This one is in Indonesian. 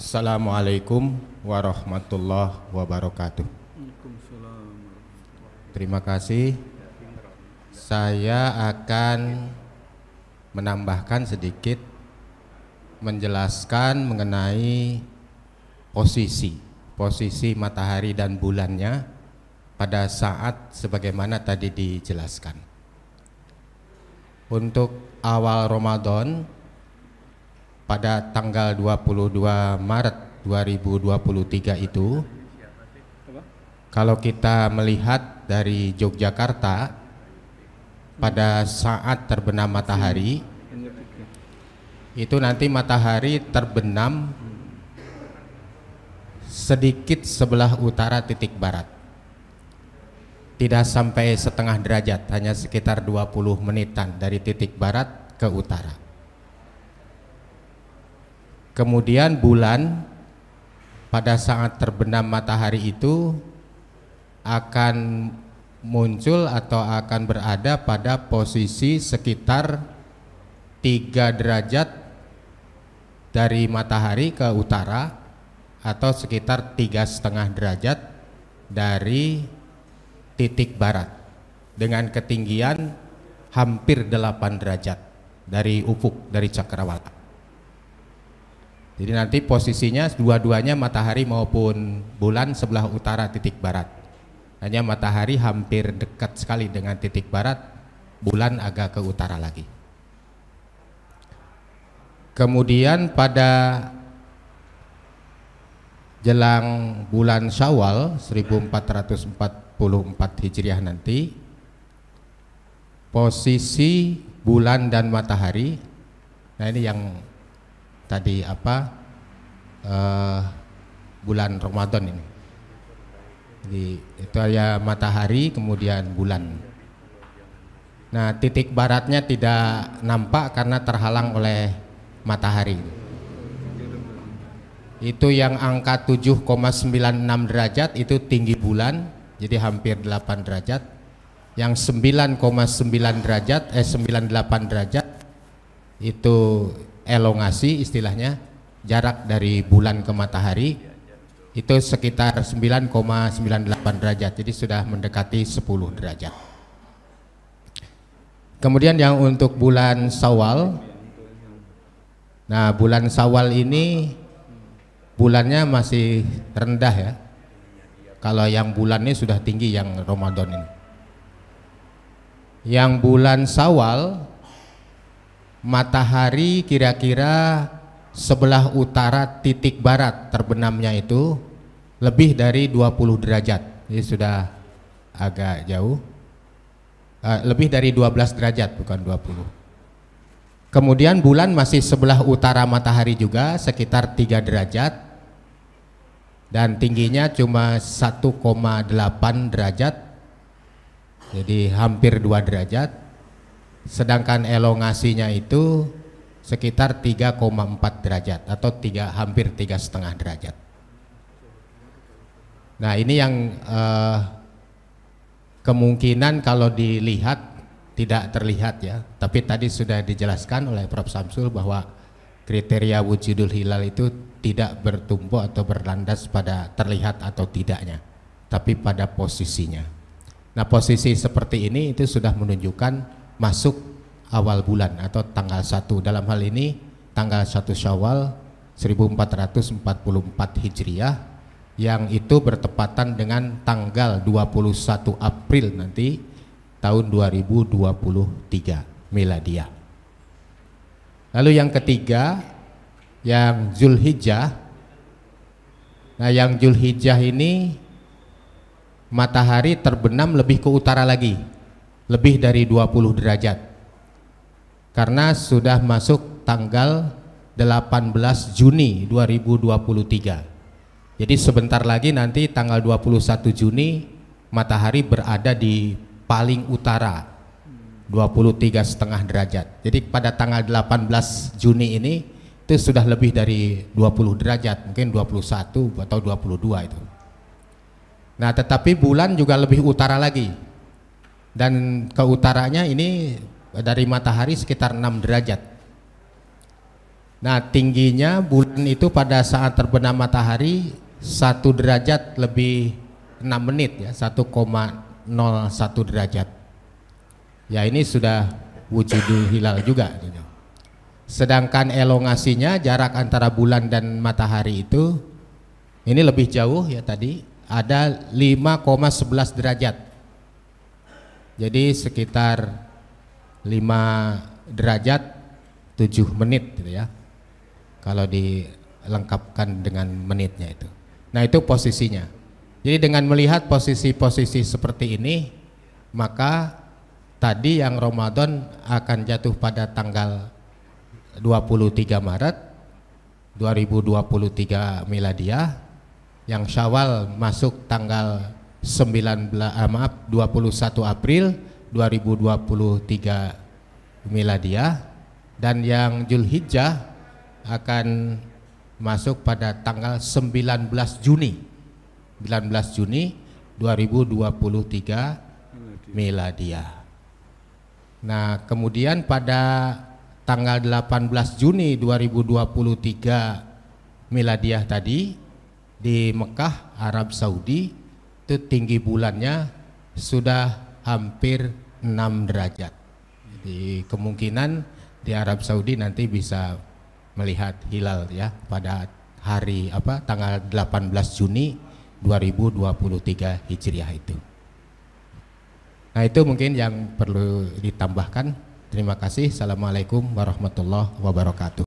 Assalamualaikum warahmatullahi wabarakatuh. Terima kasih. Saya akan menambahkan sedikit menjelaskan mengenai posisi posisi matahari dan bulannya pada saat sebagaimana tadi dijelaskan. Untuk awal Ramadan pada tanggal 22 Maret 2023 itu kalau kita melihat dari Yogyakarta pada saat terbenam matahari itu nanti matahari terbenam sedikit sebelah utara titik barat tidak sampai setengah derajat hanya sekitar 20 menitan dari titik barat ke utara Kemudian bulan pada saat terbenam matahari itu akan muncul atau akan berada pada posisi sekitar 3 derajat dari matahari ke utara atau sekitar tiga setengah derajat dari titik barat dengan ketinggian hampir 8 derajat dari ufuk dari cakrawala. Jadi nanti posisinya dua-duanya matahari maupun bulan sebelah utara titik barat. Hanya matahari hampir dekat sekali dengan titik barat, bulan agak ke utara lagi. Kemudian pada jelang bulan Syawal 1444 Hijriah nanti posisi bulan dan matahari nah ini yang tadi apa uh, bulan Ramadan ini. Jadi itu ya matahari kemudian bulan. Nah titik baratnya tidak nampak karena terhalang oleh matahari. Itu yang angka 7,96 derajat itu tinggi bulan, jadi hampir 8 derajat. Yang 9,9 derajat eh 98 derajat itu elongasi istilahnya jarak dari bulan ke matahari itu sekitar 9,98 derajat jadi sudah mendekati 10 derajat kemudian yang untuk bulan sawal nah bulan sawal ini bulannya masih rendah ya kalau yang bulannya sudah tinggi yang Ramadan ini yang bulan sawal matahari kira-kira sebelah utara titik barat terbenamnya itu lebih dari 20 derajat. ini sudah agak jauh. Uh, lebih dari 12 derajat bukan 20. Kemudian bulan masih sebelah utara matahari juga sekitar 3 derajat dan tingginya cuma 1,8 derajat. Jadi hampir 2 derajat sedangkan elongasinya itu sekitar 3,4 derajat atau tiga hampir tiga setengah derajat. Nah ini yang eh, kemungkinan kalau dilihat tidak terlihat ya, tapi tadi sudah dijelaskan oleh Prof. Samsul bahwa kriteria wujudul hilal itu tidak bertumpu atau berlandas pada terlihat atau tidaknya, tapi pada posisinya. Nah posisi seperti ini itu sudah menunjukkan masuk awal bulan atau tanggal 1. Dalam hal ini tanggal 1 Syawal 1444 Hijriah yang itu bertepatan dengan tanggal 21 April nanti tahun 2023 Miladia Lalu yang ketiga yang Zulhijjah. Nah, yang Zulhijjah ini matahari terbenam lebih ke utara lagi lebih dari 20 derajat karena sudah masuk tanggal 18 Juni 2023 jadi sebentar lagi nanti tanggal 21 Juni matahari berada di paling utara 23 setengah derajat jadi pada tanggal 18 Juni ini itu sudah lebih dari 20 derajat mungkin 21 atau 22 itu nah tetapi bulan juga lebih utara lagi dan ke utaranya ini dari matahari sekitar 6 derajat. Nah, tingginya bulan itu pada saat terbenam matahari satu derajat lebih 6 menit ya, 1,01 derajat. Ya, ini sudah wujud hilal juga. Gitu. Sedangkan elongasinya jarak antara bulan dan matahari itu ini lebih jauh ya tadi ada 5,11 derajat. Jadi sekitar 5 derajat 7 menit gitu ya. Kalau dilengkapkan dengan menitnya itu. Nah, itu posisinya. Jadi dengan melihat posisi-posisi seperti ini, maka tadi yang Ramadan akan jatuh pada tanggal 23 Maret 2023 Miladiah, yang Syawal masuk tanggal 19 ah, maaf 21 April 2023 miladiah dan yang Julhijjah akan masuk pada tanggal 19 Juni 19 Juni 2023 miladiah. Nah, kemudian pada tanggal 18 Juni 2023 miladiah tadi di Mekah Arab Saudi itu tinggi bulannya sudah hampir 6 derajat. Jadi kemungkinan di Arab Saudi nanti bisa melihat hilal ya pada hari apa tanggal 18 Juni 2023 Hijriah itu. Nah itu mungkin yang perlu ditambahkan. Terima kasih. Assalamualaikum warahmatullahi wabarakatuh.